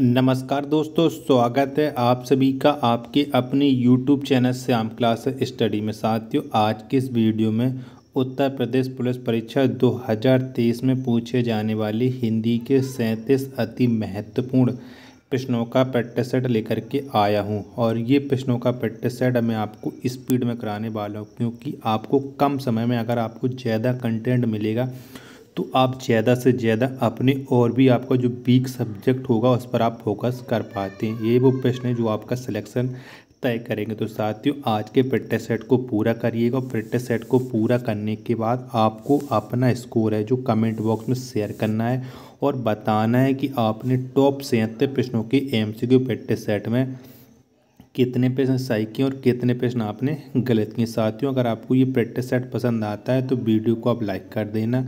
नमस्कार दोस्तों स्वागत है आप सभी का आपके अपने YouTube channel Shyam class study में साथियों आज के इस वीडियो में उत्तर प्रदेश पुलिस परीक्षा 2023 में पूछे जाने वाले हिंदी के सैंतीस अति महत्वपूर्ण प्रश्नों का प्रैक्टिस सेट लेकर के आया हूं और ये प्रश्नों का प्रैक्टिस सेट मैं आपको स्पीड में कराने वाला हूं क्योंकि आपको कम समय में अगर आपको ज़्यादा कंटेंट मिलेगा तो आप ज़्यादा से ज़्यादा अपने और भी आपका जो वीक सब्जेक्ट होगा उस पर आप फोकस कर पाते हैं ये वो प्रश्न है जो आपका सिलेक्शन तय करेंगे तो साथियों आज के प्रैक्टिस सेट को पूरा करिएगा और प्रैक्टिस सेट को पूरा करने के बाद आपको अपना स्कोर है जो कमेंट बॉक्स में शेयर करना है और बताना है कि आपने टॉप छिहत्तर प्रश्नों के M C Q practice set में कितने प्रश्न सही किए और कितने प्रश्न आपने गलत किए साथियों अगर आपको ये प्रैक्टिस सेट पसंद आता है तो वीडियो को आप लाइक कर देना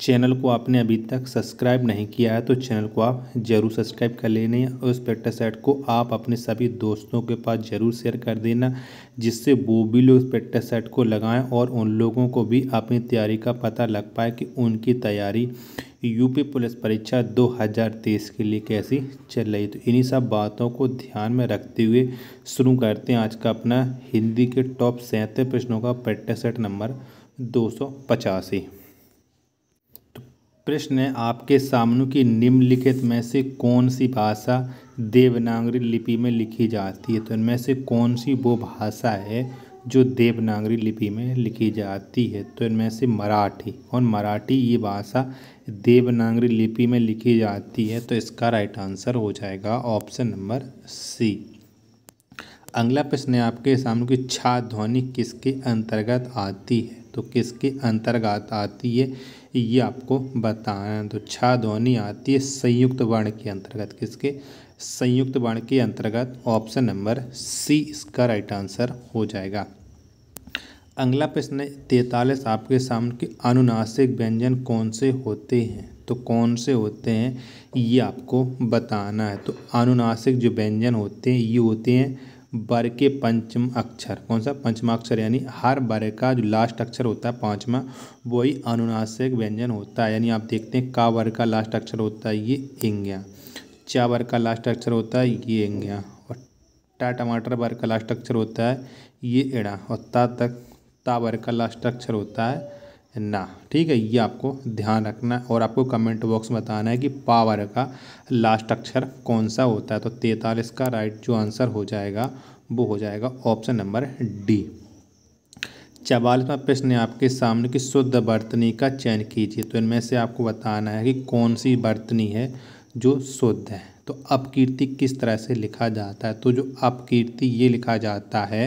चैनल को आपने अभी तक सब्सक्राइब नहीं किया है तो चैनल को आप जरूर सब्सक्राइब कर लेने और इस पेटा सेट को आप अपने सभी दोस्तों के पास जरूर शेयर कर देना जिससे वो भी लोग इस प्रैक्टिस सेट को लगाएं और उन लोगों को भी अपनी तैयारी का पता लग पाए कि उनकी तैयारी यूपी पुलिस परीक्षा 2023 के लिए कैसी चल रही तो इन्हीं सब बातों को ध्यान में रखते हुए शुरू करते हैं आज का अपना हिंदी के टॉप सैंतीस प्रश्नों का पेटा सेट नंबर दो सौ पचासी प्रश्न है आपके सामने की निम्नलिखित में से कौन सी भाषा देवनागरी लिपि में लिखी जाती है तो इनमें से कौन सी वो भाषा है जो देवनागरी लिपि में लिखी जाती है तो इनमें से मराठी और मराठी ये भाषा देवनागरी लिपि में लिखी जाती है तो इसका राइट आंसर हो जाएगा ऑप्शन नंबर सी अगला प्रश्न है आपके सामने की छा ध्वनि किसके अंतर्गत आती है तो किसके अंतर्गत आती है ये आपको बताना तो छा ध्वनि आती है संयुक्त वर्ण के अंतर्गत किसके संयुक्त वर्ण के अंतर्गत ऑप्शन नंबर सी इसका राइट आंसर हो जाएगा अगला प्रश्न है तैतालीस आपके सामने के अनुनासिक व्यंजन कौन से होते हैं तो कौन से होते हैं ये आपको बताना है तो अनुनासिक जो व्यंजन होते हैं ये होते हैं बर के पंचम अक्षर कौन सा पंचमाक्षर यानी हर बर का जो लास्ट अक्षर होता है पांचवा वही अनुनासिक व्यंजन होता है यानी आप देखते हैं का वर का लास्ट अक्षर होता है ये इंग्या चा वर का लास्ट अक्षर होता है ये इंग्या और टा टमाटर बर का लास्ट अक्षर होता है ये एड़ा और ता तक ता वर का लास्ट अक्षर होता है ना ठीक है ये आपको ध्यान रखना है और आपको कमेंट बॉक्स में बताना है कि पावर का लास्ट अक्षर कौन सा होता है तो तैतालीस का राइट जो आंसर हो जाएगा वो हो जाएगा ऑप्शन नंबर डी चवालीसवा प्रश्न है आपके सामने की शुद्ध बर्तनी का चयन कीजिए तो इनमें से आपको बताना है कि कौन सी बर्तनी है जो शुद्ध है तो अपकीर्ति किस तरह से लिखा जाता है तो जो अपकीर्ति ये लिखा जाता है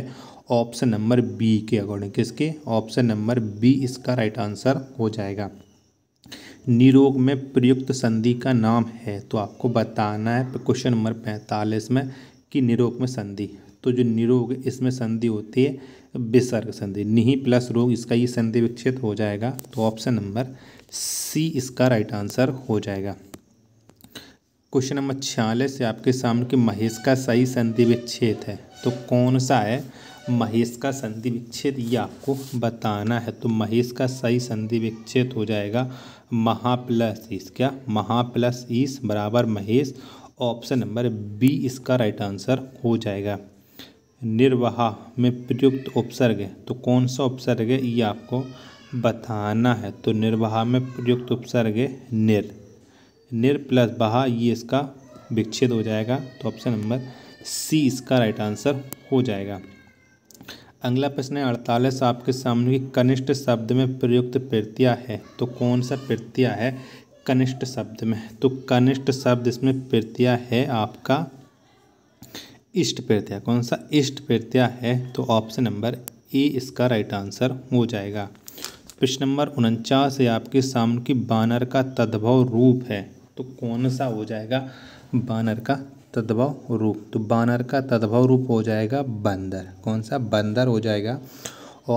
ऑप्शन नंबर बी के अकॉर्डिंग किसके ऑप्शन नंबर बी इसका राइट आंसर हो जाएगा निरोग में प्रयुक्त संधि का नाम है तो आपको बताना है क्वेश्चन नंबर पैंतालीस में कि निरोग में संधि तो जो निरोग इसमें संधि होती है विसर्ग संधि निही प्लस रोग इसका ये संधि विक्षित हो जाएगा तो ऑप्शन नंबर सी इसका राइट आंसर हो जाएगा क्वेश्चन नंबर छियालीस आपके सामने कि महेश का सही संधि विक्षेप है तो कौन सा है महेश का संधि विच्छेद ये आपको बताना है तो महेश का सही संधि विच्छेद हो जाएगा महा प्लस ईस क्या महा प्लस ईस बराबर महेश ऑप्शन नंबर बी इसका राइट आंसर हो जाएगा निर्वाह में प्रयुक्त उपसर्ग है तो कौन सा उपसर्ग है ये आपको बताना है तो निर्वाह में प्रयुक्त उपसर्ग है निर निर प्लस बहा ये इसका विच्छेद हो जाएगा तो ऑप्शन नंबर सी इसका राइट आंसर हो जाएगा अगला प्रश्न है अड़तालीस आपके सामने की कनिष्ठ शब्द में प्रयुक्त प्रत्यय है तो कौन सा प्रत्यय है कनिष्ठ शब्द में तो कनिष्ठ शब्द इसमें प्रत्यय है आपका इष्ट प्रत्यय कौन सा इष्ट प्रत्यय है तो ऑप्शन नंबर ए इसका राइट आंसर हो जाएगा प्रश्न नंबर उनचास है आपके सामने की बानर का तद्भव रूप है तो कौन सा हो जाएगा बानर का तद्भव रूप तो बानर का तद्भव रूप हो जाएगा बंदर कौन सा बंदर हो जाएगा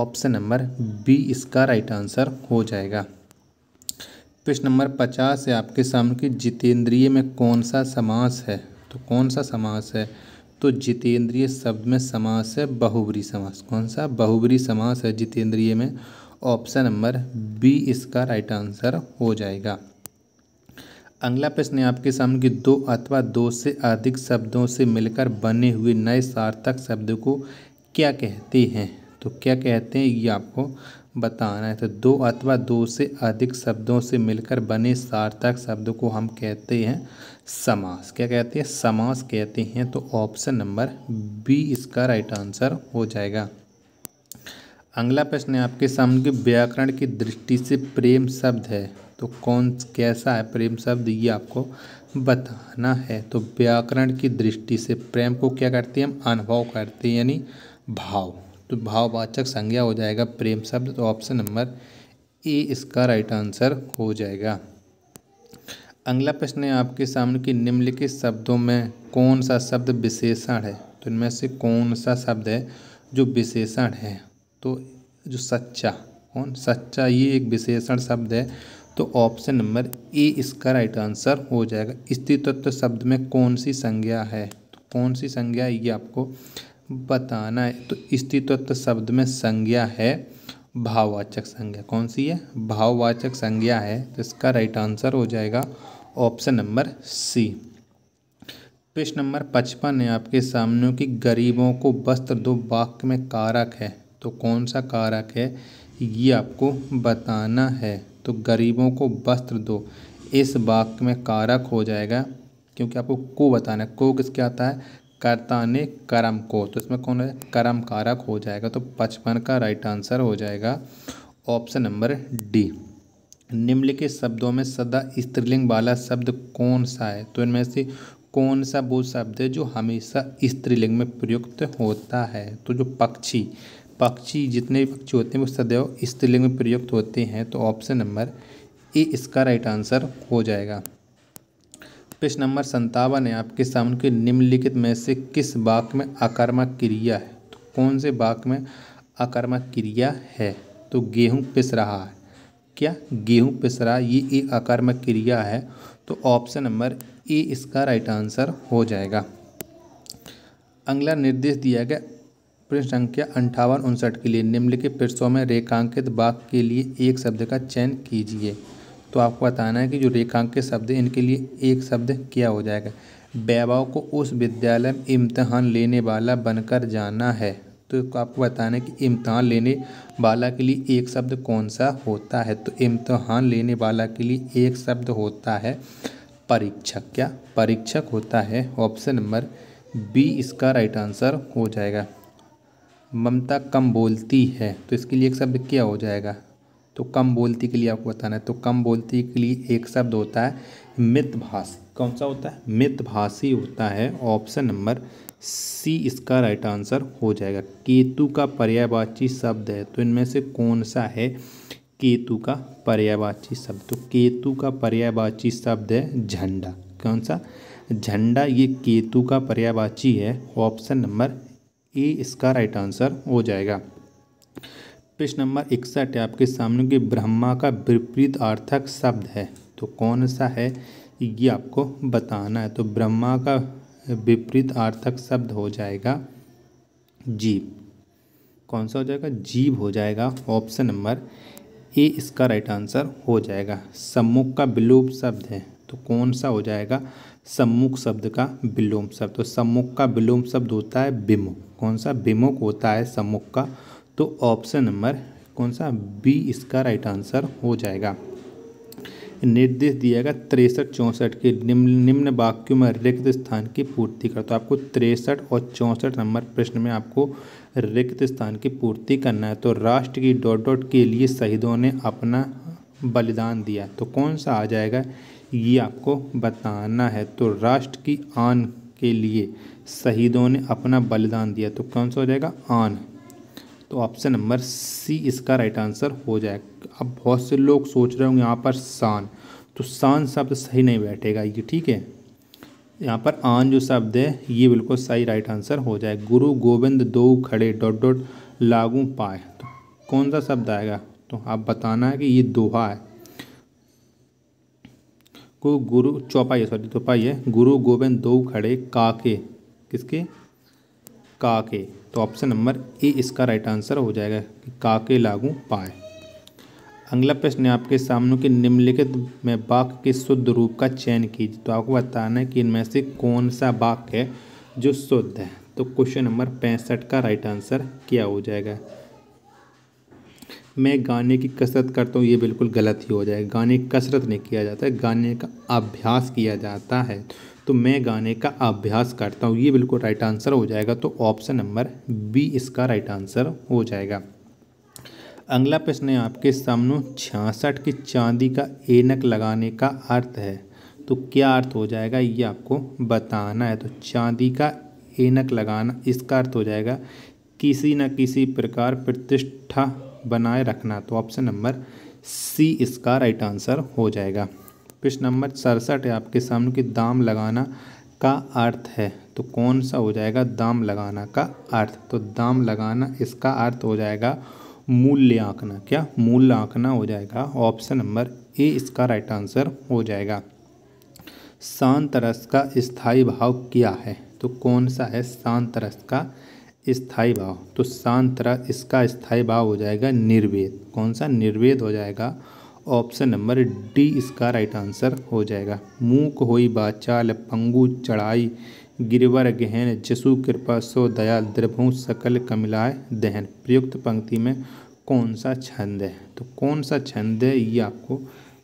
ऑप्शन नंबर बी इसका राइट आंसर हो जाएगा प्रश्न तो नंबर पचास है आपके सामने की जितेंद्रिय में कौन सा समास है तो कौन सा समास है तो जितेंद्रिय शब्द में समास है बहुबरी समास कौन सा बहुबरी समास है जितेंद्रिय में ऑप्शन नंबर बी इसका राइट आंसर हो जाएगा अगला प्रश्न है आपके सामने कि दो अथवा दो से अधिक शब्दों से मिलकर बने हुए नए सार्थक शब्द को क्या कहते हैं तो क्या कहते हैं ये आपको बताना है तो दो अथवा दो से अधिक शब्दों से मिलकर बने सार्थक शब्द को हम कहते हैं समास क्या कहते हैं समास कहते हैं तो ऑप्शन नंबर बी इसका राइट आंसर हो जाएगा अगला प्रश्न है आपके सामने व्याकरण की दृष्टि से प्रेम शब्द है तो कौन कैसा है प्रेम शब्द ये आपको बताना है तो व्याकरण की दृष्टि से प्रेम को क्या करते हैं हम अनुभव करते हैं यानी भाव तो भाववाचक संज्ञा हो जाएगा प्रेम शब्द तो ऑप्शन नंबर ए इसका राइट आंसर हो जाएगा अगला प्रश्न है आपके सामने कि निम्नलिखित शब्दों में कौन सा शब्द विशेषण है तो इनमें से कौन सा शब्द है जो विशेषण है तो जो सच्चा कौन सच्चा ये एक विशेषण शब्द है तो ऑप्शन नंबर ए इसका राइट आंसर हो जाएगा स्थितत्व तो शब्द में कौन सी संज्ञा है तो कौन सी संज्ञा ये आपको बताना है तो स्थितत्व तो शब्द में संज्ञा है भाववाचक संज्ञा कौन सी है भाववाचक संज्ञा है तो इसका राइट आंसर हो जाएगा ऑप्शन नंबर सी प्रश्न नंबर पचपन है आपके सामने कि गरीबों को वस्त्र दो वाक्य में कारक है तो कौन सा कारक है ये आपको बताना है तो गरीबों को वस्त्र दो इस वाक्य में कारक हो जाएगा क्योंकि आपको को बताना है को किसके आता है कर्ता ने कर्म को तो इसमें कौन है कर्म कारक हो जाएगा तो पचपन का राइट आंसर हो जाएगा ऑप्शन नंबर डी निम्नलिखित शब्दों में सदा स्त्रीलिंग वाला शब्द कौन सा है तो इनमें से कौन सा वो शब्द है जो हमेशा स्त्रीलिंग में प्रयुक्त होता है तो जो पक्षी पक्षी जितने भी पक्षी होते हैं वो सदैव स्त्रीलिंग में प्रयुक्त होते हैं तो ऑप्शन नंबर ए इसका राइट आंसर हो जाएगा प्रश्न नंबर संतावन है आपके सामने के निम्नलिखित में से किस बाक में आकर्मक क्रिया है तो कौन से बाक में आकर्मक क्रिया है तो गेहूं पिस रहा है क्या गेहूं पिस रहा ये एक आकर्मक क्रिया है तो ऑप्शन नंबर ए इसका राइट आंसर हो जाएगा अगला निर्देश दिया गया प्रश्न संख्या अंठावन उनसठ के लिए निम्नलिखित पृष्ठों में रेखांकित वाक्य के लिए एक शब्द का चयन कीजिए तो आपको बताना है कि जो रेखांकित शब्द है इनके लिए एक शब्द क्या हो जाएगा वैभव को उस विद्यालय में इम्तहान लेने वाला बनकर जाना है तो आपको बताना है कि इम्तहान लेने वाला के लिए एक शब्द कौन सा होता है तो इम्तहान लेने वाला के लिए एक शब्द होता है परीक्षक क्या परीक्षक होता है ऑप्शन नंबर बी इसका राइट आंसर हो जाएगा ममता कम बोलती है तो इसके लिए एक शब्द क्या हो जाएगा तो कम बोलती के लिए आपको बताना है तो कम बोलती के लिए एक शब्द होता है मितभाषी कौन सा होता है मितभाषी होता है ऑप्शन नंबर सी इसका राइट आंसर हो जाएगा केतु का पर्यायवाची शब्द है तो इनमें से कौन सा है केतु का पर्यायवाची शब्द तो केतु का पर्यायवाची शब्द है झंडा कौन सा झंडा ये केतु का पर्यायवाची है ऑप्शन नंबर ए e इसका राइट आंसर हो जाएगा प्रश्न नंबर इकसठ है आपके सामने कि ब्रह्मा का विपरीत अर्थक शब्द है तो कौन सा है ये आपको बताना है तो ब्रह्मा का विपरीत अर्थक शब्द हो जाएगा जीव कौन सा हो जाएगा जीव हो जाएगा ऑप्शन नंबर ए इसका राइट आंसर हो जाएगा सम्मुख का विलोप शब्द है तो कौन सा हो जाएगा सम्मुख शब्द का विलोम शब्द तो सम्मुख का विलोम शब्द होता है विमुख कौन सा विमुख होता है सम्मुख का तो ऑप्शन नंबर कौन सा बी इसका राइट आंसर हो जाएगा निर्देश दिया गया तिरसठ चौंसठ के निम्न निम्न वाक्यों में रिक्त स्थान की पूर्ति कर तो आपको तिरसठ और चौंसठ नंबर प्रश्न में आपको रिक्त स्थान की पूर्ति करना है तो राष्ट्र की डॉट डॉट के लिए शहीदों ने अपना बलिदान दिया तो कौन सा आ जाएगा ये आपको बताना है तो राष्ट्र की आन के लिए शहीदों ने अपना बलिदान दिया तो कौन सा हो जाएगा आन तो ऑप्शन नंबर सी इसका राइट आंसर हो जाएगा अब बहुत से लोग सोच रहे होंगे यहाँ पर शान तो शान शब्द सही नहीं बैठेगा ये ठीक है यहाँ पर आन जो शब्द है ये बिल्कुल सही राइट आंसर हो जाए गुरु गोविंद दो खड़े डॉट डॉट लागू पाए तो कौन सा शब्द आएगा तो आप बताना है कि ये दोहा है को गुरु चौपाई सॉरी चौपाई है गुरु गोविंद दो खड़े काके किसके काके तो ऑप्शन नंबर ए इसका राइट आंसर हो जाएगा कि काके लागू पाए अगला प्रश्न है आपके सामने के निम्नलिखित में वाक्य के शुद्ध रूप का चयन कीजिए तो आपको बताना है कि इनमें से कौन सा वाक्य है जो शुद्ध है तो क्वेश्चन नंबर पैंसठ का राइट आंसर क्या हो जाएगा मैं गाने की कसरत करता हूँ ये बिल्कुल गलत ही हो जाए गाने की कसरत नहीं किया जाता है गाने का अभ्यास किया जाता है तो मैं गाने का अभ्यास करता हूँ ये बिल्कुल राइट आंसर हो जाएगा तो ऑप्शन नंबर बी इसका राइट आंसर हो जाएगा अगला प्रश्न है आपके सामने छियासठ की चांदी का एनक लगाने का अर्थ है तो क्या अर्थ हो जाएगा ये आपको बताना है तो चांदी का एनक लगाना इसका अर्थ हो जाएगा किसी न किसी प्रकार प्रतिष्ठा बनाए रखना तो ऑप्शन नंबर सी इसका राइट आंसर हो जाएगा प्रश्न नंबर सड़सठ है आपके सामने कि दाम लगाना का अर्थ है तो कौन सा हो जाएगा दाम लगाना का अर्थ तो दाम लगाना इसका अर्थ हो जाएगा मूल्य आंकना क्या मूल्य आंकना हो जाएगा ऑप्शन नंबर ए इसका राइट आंसर हो जाएगा शांत रस का स्थायी भाव क्या है तो कौन सा है शांत रस का स्थाई भाव तो सांतरा इसका स्थाई भाव हो जाएगा निर्वेद कौन सा निर्वेद हो जाएगा ऑप्शन नंबर डी इसका राइट आंसर हो जाएगा मूक होई बाचाल पंगु चढ़ाई गिरवर गहन जसु कृपा सो दया द्रभु सकल कमिलाय दहन प्रयुक्त पंक्ति में कौन सा छंद है तो कौन सा छंद है ये आपको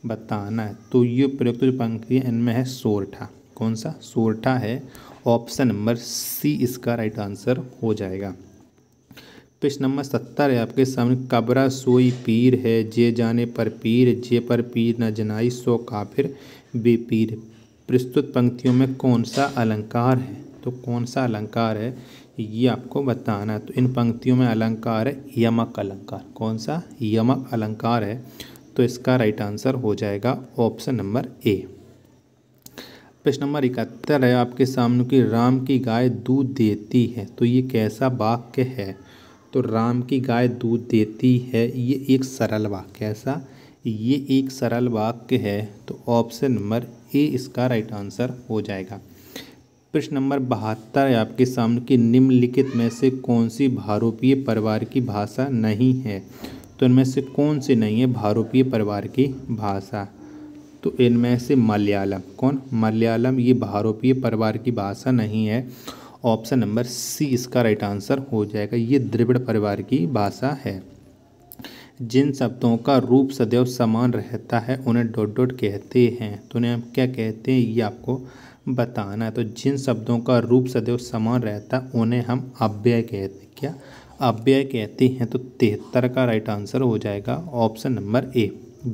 बताना है तो ये प्रयुक्त जो पंक्ति है इनमें है सोरठा कौन सा सोरठा है ऑप्शन नंबर सी इसका राइट आंसर हो जाएगा प्रश्न नंबर सत्तर है आपके सामने कबरा सोई पीर है जे जाने पर पीर जे पर पीर न जनाई सो काफिर बे पीर प्रस्तुत पंक्तियों में कौन सा अलंकार है तो कौन सा अलंकार है ये आपको बताना है तो इन पंक्तियों में अलंकार है यमक अलंकार कौन सा यमक अलंकार है तो इसका राइट आंसर हो जाएगा ऑप्शन नंबर ए प्रश्न नंबर इकहत्तर है आपके सामने कि राम की गाय दूध देती है तो ये कैसा वाक्य है तो राम की गाय दूध देती है ये एक सरल वाक्य कैसा ये एक सरल वाक्य है तो ऑप्शन नंबर ए इसका राइट आंसर हो जाएगा प्रश्न नंबर बहत्तर है आपके सामने कि निम्नलिखित में से कौन सी भारोपीय परिवार की भाषा नहीं है तो इनमें से कौन सी नहीं है भारोपीय परिवार की भाषा तो इनमें से मलयालम कौन मलयालम ये भारोपीय परिवार की भाषा नहीं है ऑप्शन नंबर सी इसका राइट आंसर हो जाएगा ये द्रविड़ परिवार की भाषा है जिन शब्दों का रूप सदैव समान रहता है उन्हें डॉट डॉट कहते हैं तो उन्हें हम क्या कहते हैं ये आपको बताना है तो जिन शब्दों का रूप सदैव समान रहता है उन्हें हम अव्यय कहते हैं क्या अव्यय कहते हैं तो तिहत्तर का राइट आंसर हो जाएगा option number A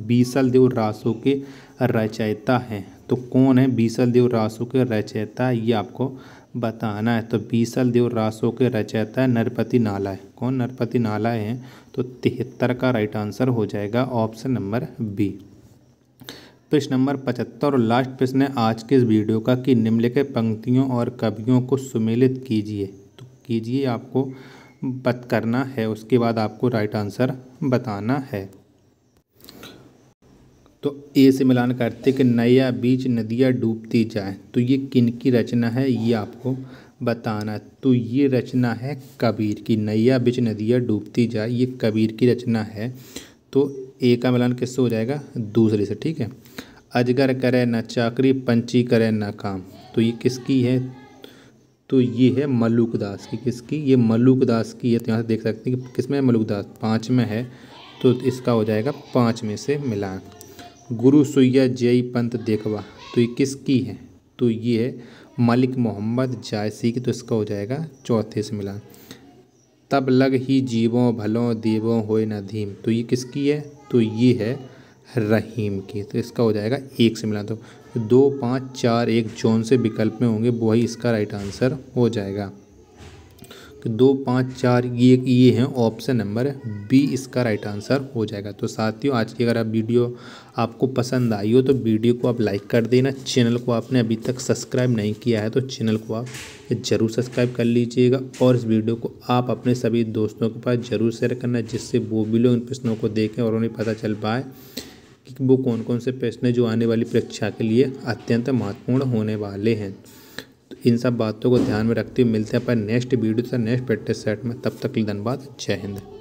Bisal Dev Raso के रचयिता है तो कौन है बीसल देव रासो के रचयिता ये आपको बताना है तो बीसल देव रासो के रचयिता है नरपति है कौन नरपति नाला हैं तो तिहत्तर का राइट आंसर हो जाएगा ऑप्शन नंबर बी प्रश्न नंबर पचहत्तर और लास्ट प्रश्न है आज के इस वीडियो का कि निम्नलिखित पंक्तियों और कवियों को सुमेलित कीजिए तो कीजिए आपको बत करना है उसके बाद आपको राइट आंसर बताना है तो ए से मिलान करते कि नया बीच नदियाँ डूबती जाए तो ये किन की रचना है ये आपको बताना तो ये रचना है कबीर की नैया बीच नदियाँ डूबती जाए ये कबीर की रचना है तो ए का मिलान किससे हो जाएगा दूसरे से ठीक है अजगर करे ना चाकरी पंची करे ना काम तो ये किसकी है तो ये है मलुकदास की किसकी ये मलुकदास की है तो यहाँ से देख सकते हैं कि किसमें है मलुकदास पाँच में है तो इसका हो जाएगा पाँच में से मिलान गुरु सुइया जई पंत देखवा तो ये किसकी है तो ये है मलिक मोहम्मद जायसी की तो इसका हो जाएगा चौथे से मिलान तब लग ही जीवों भलों देवों होए धीम तो ये किसकी है तो ये है रहीम की तो इसका हो जाएगा एक से मिला तो दो पाँच चार एक जोन से विकल्प में होंगे वही इसका राइट आंसर हो जाएगा तो दो पाँच चार ये ये हैं ऑप्शन नंबर बी इसका राइट आंसर हो जाएगा तो साथियों आज की अगर आप वीडियो आपको पसंद आई हो तो वीडियो को आप लाइक कर देना चैनल को आपने अभी तक सब्सक्राइब नहीं किया है तो चैनल को आप ज़रूर सब्सक्राइब कर लीजिएगा और इस वीडियो को आप अपने सभी दोस्तों के पास ज़रूर शेयर करना जिससे वो भी लोग इन प्रश्नों को देखें और उन्हें पता चल पाए कि वो कौन कौन से प्रश्न जो आने वाली परीक्षा के लिए अत्यंत महत्वपूर्ण होने वाले हैं इन सब बातों को ध्यान में रखते हुए मिलते हैं पर नेक्स्ट वीडियो तथा नेक्स्ट प्रैक्टिस सेट में तब तक के धन्यवाद जय हिंद